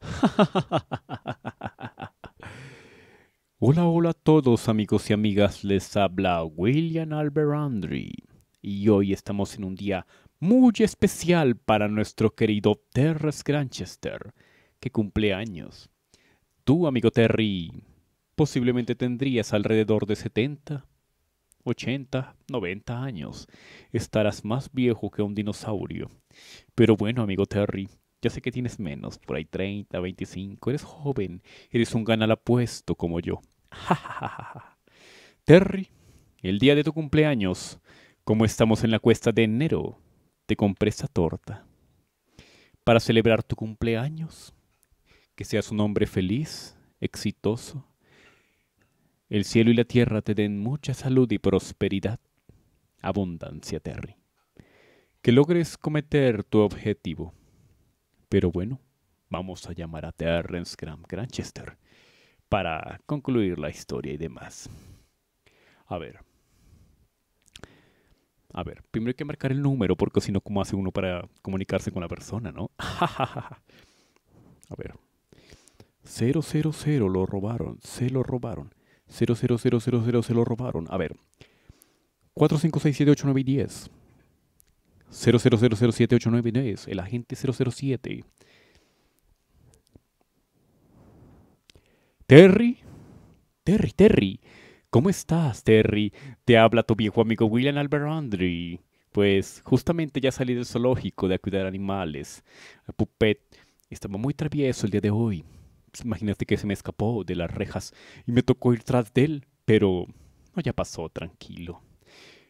hola, hola a todos amigos y amigas, les habla William Albert y hoy estamos en un día muy especial para nuestro querido Terrence Granchester, que cumple años. Tú, amigo Terry, posiblemente tendrías alrededor de 70, 80, 90 años. Estarás más viejo que un dinosaurio. Pero bueno, amigo Terry, ya sé que tienes menos, por ahí 30, 25, eres joven, eres un ganal apuesto como yo. Terry, el día de tu cumpleaños, como estamos en la cuesta de enero, te compré esta torta. Para celebrar tu cumpleaños, que seas un hombre feliz, exitoso. El cielo y la tierra te den mucha salud y prosperidad. Abundancia, Terry. Que logres cometer tu objetivo. Pero bueno, vamos a llamar a Terrence Graham Granchester para concluir la historia y demás. A ver. A ver, primero hay que marcar el número porque si no, ¿cómo hace uno para comunicarse con la persona, no? a ver. 000 lo robaron, se lo robaron. 00000 se lo robaron. A ver. 45678910 es el agente 007. Terry, Terry, Terry, ¿cómo estás, Terry? Te habla tu viejo amigo William andre Pues justamente ya salí del zoológico de cuidar animales. Eh, Pupet estaba muy travieso el día de hoy. Pues, imagínate que se me escapó de las rejas y me tocó ir tras de él, pero no, ya pasó, tranquilo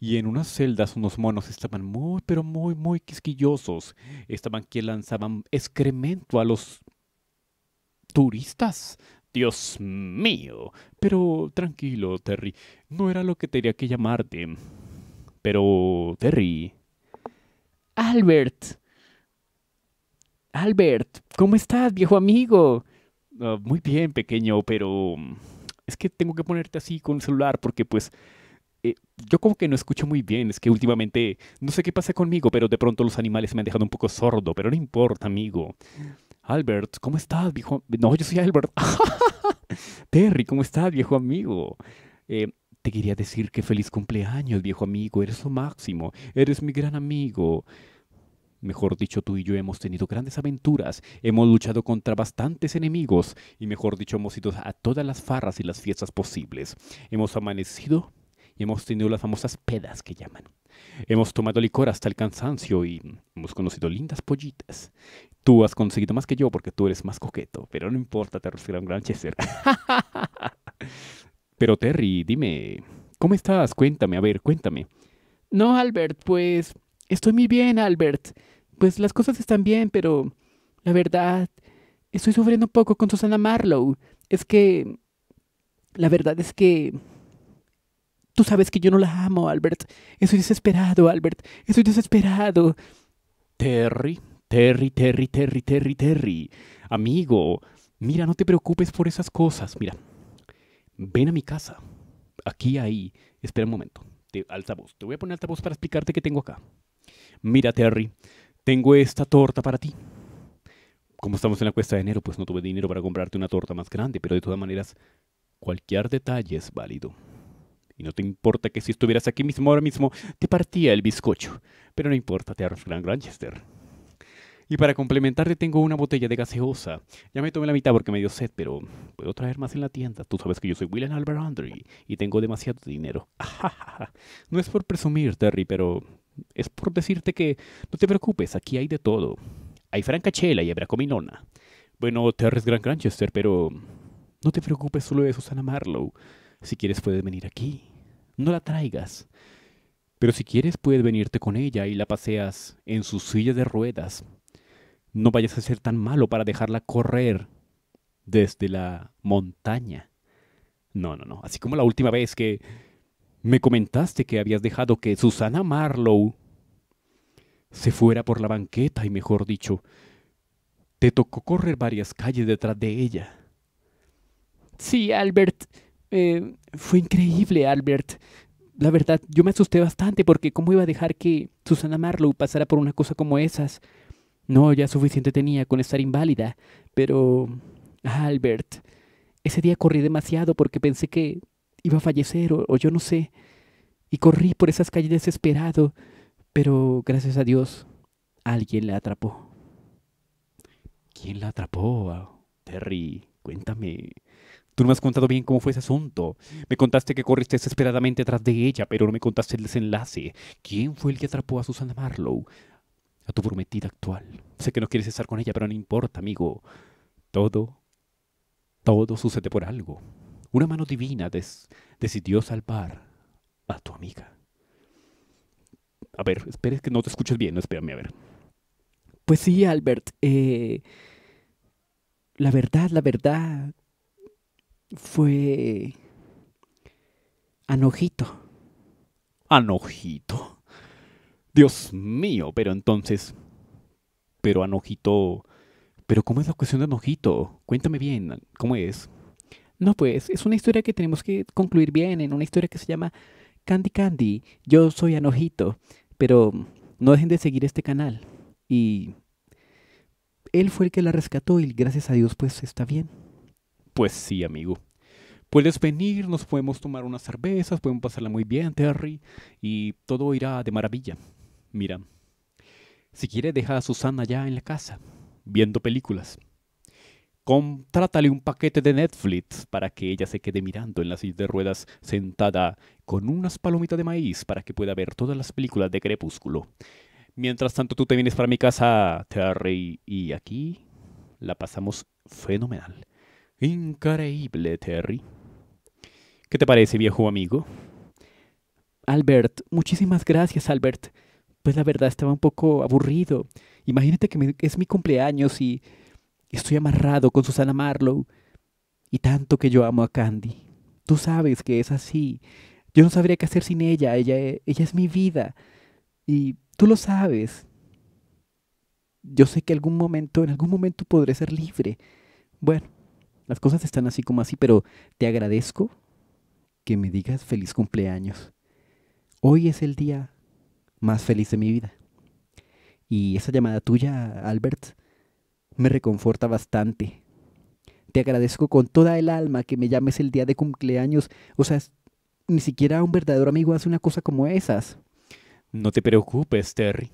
y en unas celdas unos monos estaban muy, pero muy, muy quisquillosos. Estaban que lanzaban excremento a los turistas. Dios mío. Pero tranquilo, Terry. No era lo que tenía que llamarte. Pero, Terry. Albert. Albert, ¿cómo estás, viejo amigo? Ah, muy bien, pequeño, pero... Es que tengo que ponerte así con el celular porque pues eh, yo como que no escucho muy bien, es que últimamente no sé qué pasa conmigo, pero de pronto los animales me han dejado un poco sordo, pero no importa, amigo. Albert, ¿cómo estás, viejo? No, yo soy Albert. Terry, ¿cómo estás, viejo amigo? Eh, te quería decir que feliz cumpleaños, viejo amigo, eres lo máximo, eres mi gran amigo. Mejor dicho, tú y yo hemos tenido grandes aventuras, hemos luchado contra bastantes enemigos y mejor dicho, hemos ido a todas las farras y las fiestas posibles. Hemos amanecido y hemos tenido las famosas pedas que llaman. Hemos tomado licor hasta el cansancio y hemos conocido lindas pollitas. Tú has conseguido más que yo porque tú eres más coqueto, pero no importa, te recibirá un gran Chester. pero Terry, dime, ¿cómo estás? Cuéntame, a ver, cuéntame. No, Albert, pues estoy muy bien, Albert. Pues las cosas están bien, pero la verdad, estoy sufriendo un poco con Susana Marlowe. Es que... La verdad es que Tú sabes que yo no la amo, Albert. Estoy desesperado, Albert. Estoy desesperado. Terry, Terry, Terry, Terry, Terry, Terry. Amigo, mira, no te preocupes por esas cosas. Mira, ven a mi casa. Aquí, ahí. Espera un momento. Te, voz. Te voy a poner altavoz para explicarte qué tengo acá. Mira, Terry, tengo esta torta para ti. Como estamos en la cuesta de enero, pues no tuve dinero para comprarte una torta más grande, pero de todas maneras, cualquier detalle es válido y no te importa que si estuvieras aquí mismo ahora mismo te partía el bizcocho. Pero no importa, te Gran Granchester. Y para complementarte tengo una botella de gaseosa. Ya me tomé la mitad porque me dio sed, pero puedo traer más en la tienda. Tú sabes que yo soy William Albert Andre y tengo demasiado dinero. no es por presumir, Terry, pero es por decirte que no te preocupes, aquí hay de todo. Hay francachela y habrá comilona Bueno, te es Gran Granchester, pero no te preocupes solo de Susana Marlowe. Si quieres puedes venir aquí. No la traigas. Pero si quieres puedes venirte con ella y la paseas en su silla de ruedas. No vayas a ser tan malo para dejarla correr desde la montaña. No, no, no. Así como la última vez que me comentaste que habías dejado que Susana Marlowe se fuera por la banqueta y mejor dicho, te tocó correr varias calles detrás de ella. Sí, Albert, eh, fue increíble, Albert. La verdad, yo me asusté bastante porque cómo iba a dejar que Susana Marlowe pasara por una cosa como esas. No, ya suficiente tenía con estar inválida, pero... Albert, ese día corrí demasiado porque pensé que iba a fallecer o, o yo no sé. Y corrí por esas calles desesperado, pero gracias a Dios, alguien la atrapó. ¿Quién la atrapó? Terry, cuéntame. Tú no me has contado bien cómo fue ese asunto. Me contaste que corriste desesperadamente tras de ella, pero no me contaste el desenlace. ¿Quién fue el que atrapó a Susana Marlowe? A tu prometida actual. Sé que no quieres estar con ella, pero no importa, amigo. Todo, todo sucede por algo. Una mano divina decidió salvar a tu amiga. A ver, esperes que no te escuches bien, espérame, a ver. Pues sí, Albert, eh, la verdad, la verdad, fue Anojito. Anojito. Dios mío, pero entonces... Pero Anojito... Pero ¿cómo es la cuestión de Anojito? Cuéntame bien, ¿cómo es? No, pues es una historia que tenemos que concluir bien, en una historia que se llama Candy Candy, yo soy Anojito, pero no dejen de seguir este canal. Y él fue el que la rescató y gracias a Dios pues está bien. Pues sí, amigo. Puedes venir, nos podemos tomar unas cervezas, podemos pasarla muy bien, Terry, y todo irá de maravilla. Mira, si quiere deja a Susana ya en la casa, viendo películas. Contrátale un paquete de Netflix para que ella se quede mirando en la silla de ruedas sentada con unas palomitas de maíz para que pueda ver todas las películas de Crepúsculo. Mientras tanto tú te vienes para mi casa, Terry, y aquí la pasamos fenomenal. Increíble, Terry. ¿Qué te parece, viejo amigo? Albert, muchísimas gracias, Albert. Pues la verdad estaba un poco aburrido. Imagínate que es mi cumpleaños y estoy amarrado con Susana Marlowe. Y tanto que yo amo a Candy. Tú sabes que es así. Yo no sabría qué hacer sin ella. Ella, ella es mi vida. Y tú lo sabes. Yo sé que algún momento, en algún momento podré ser libre. Bueno, las cosas están así como así, pero te agradezco que me digas feliz cumpleaños. Hoy es el día más feliz de mi vida. Y esa llamada tuya, Albert, me reconforta bastante. Te agradezco con toda el alma que me llames el día de cumpleaños. O sea, ni siquiera un verdadero amigo hace una cosa como esas. No te preocupes, Terry.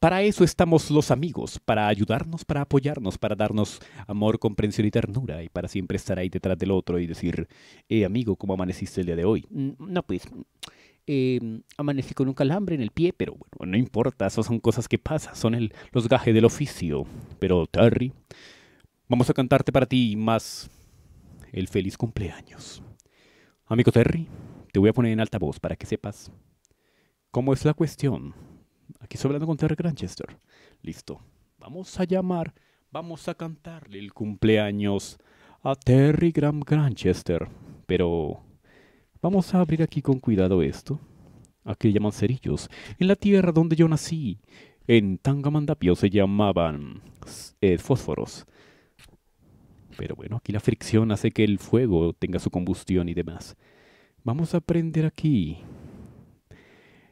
Para eso estamos los amigos, para ayudarnos, para apoyarnos, para darnos amor, comprensión y ternura, y para siempre estar ahí detrás del otro y decir, eh, amigo, ¿cómo amaneciste el día de hoy? Mm, no, pues, em, amanecí con un calambre en el pie, pero bueno, no importa, esas son cosas que pasan, son los gajes del oficio. Pero, Terry, vamos a cantarte para ti más el feliz cumpleaños. Amigo Terry, te voy a poner en altavoz para que sepas cómo es la cuestión. Aquí estoy hablando con Terry Granchester. Listo. Vamos a llamar, vamos a cantarle el cumpleaños a Terry Graham Granchester. Pero vamos a abrir aquí con cuidado esto. Aquí llaman cerillos. En la tierra donde yo nací, en Tangamandapio se llamaban eh, fósforos. Pero bueno, aquí la fricción hace que el fuego tenga su combustión y demás. Vamos a prender aquí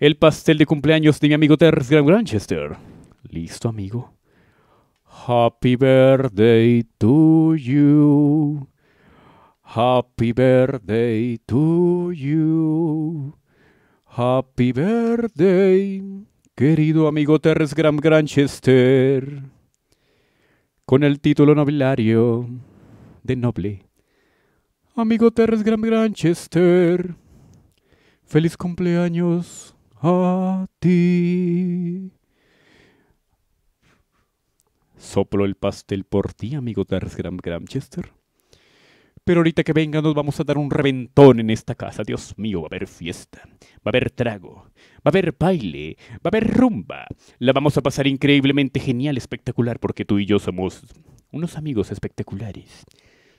el pastel de cumpleaños de mi amigo Terz Granchester. ¿Listo, amigo? Happy birthday to you. Happy birthday to you. Happy birthday, querido amigo Terz Granchester. Con el título nobiliario de noble. Amigo gran Granchester. Feliz cumpleaños a ti. Soplo el pastel por ti, amigo Tarsgram Gramchester. Pero ahorita que venga nos vamos a dar un reventón en esta casa. Dios mío, va a haber fiesta, va a haber trago, va a haber baile, va a haber rumba. La vamos a pasar increíblemente genial, espectacular, porque tú y yo somos unos amigos espectaculares.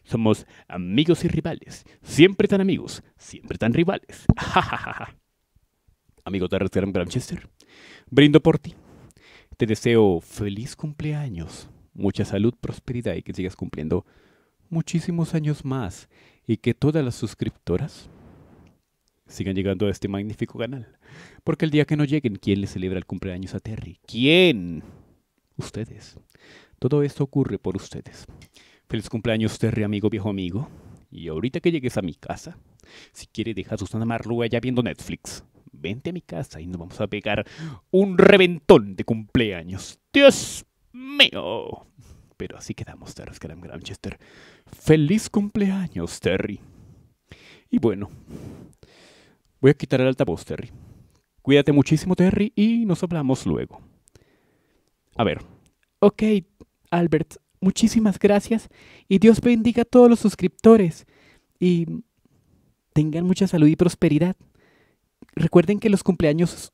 Somos amigos y rivales, siempre tan amigos, siempre tan rivales. Ja, ja, ja, Amigo de en Manchester, brindo por ti. Te deseo feliz cumpleaños, mucha salud, prosperidad y que sigas cumpliendo muchísimos años más y que todas las suscriptoras sigan llegando a este magnífico canal. Porque el día que no lleguen, ¿quién le celebra el cumpleaños a Terry? ¿Quién? Ustedes. Todo esto ocurre por ustedes. Feliz cumpleaños, Terry, amigo, viejo amigo. Y ahorita que llegues a mi casa, si quiere, deja a Susana Marrua ya viendo Netflix vente a mi casa y nos vamos a pegar un reventón de cumpleaños. Dios mío. Pero así quedamos, Terry Scram Granchester. Feliz cumpleaños, Terry. Y bueno, voy a quitar el altavoz, Terry. Cuídate muchísimo, Terry, y nos hablamos luego. A ver. Ok, Albert, muchísimas gracias y Dios bendiga a todos los suscriptores y tengan mucha salud y prosperidad recuerden que los cumpleaños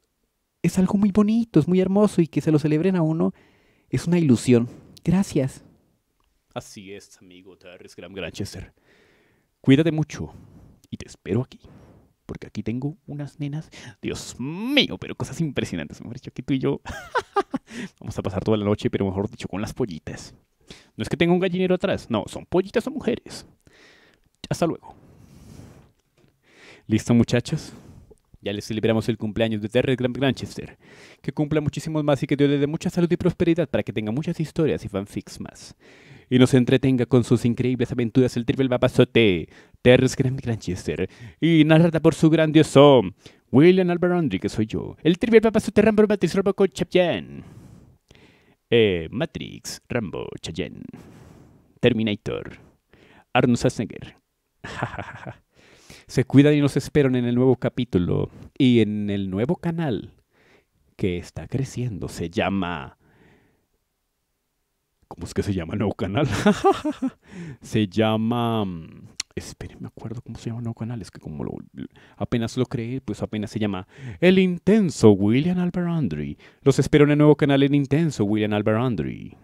es algo muy bonito, es muy hermoso y que se lo celebren a uno es una ilusión. Gracias. Así es, amigo Graham Granchester. Cuídate mucho y te espero aquí. Porque aquí tengo unas nenas, Dios mío, pero cosas impresionantes. Mejor dicho, aquí tú y yo vamos a pasar toda la noche, pero mejor dicho, con las pollitas. No es que tenga un gallinero atrás, no, son pollitas o mujeres. Hasta luego. ¿Listo, muchachos? Ya les celebramos el cumpleaños de Terrence Granchester. Que cumpla muchísimos más y que Dios le dé mucha salud y prosperidad para que tenga muchas historias y fanfics más. Y nos entretenga con sus increíbles aventuras el triple papazote, Terrence Granchester. Y narrada por su grandioso William Alberandri, que soy yo. El triple papazote Rambo Matrix Robocop Chapian. Eh, Matrix, Rambo, Chayen. Terminator, Arnold Schwarzenegger. Se cuidan y nos esperan en el nuevo capítulo y en el nuevo canal que está creciendo. Se llama... ¿Cómo es que se llama el nuevo canal? se llama... Mm, Esperen, me acuerdo cómo se llama el nuevo canal. Es que como lo, apenas lo creé, pues apenas se llama El Intenso William andrey Los espero en el nuevo canal El Intenso William andrey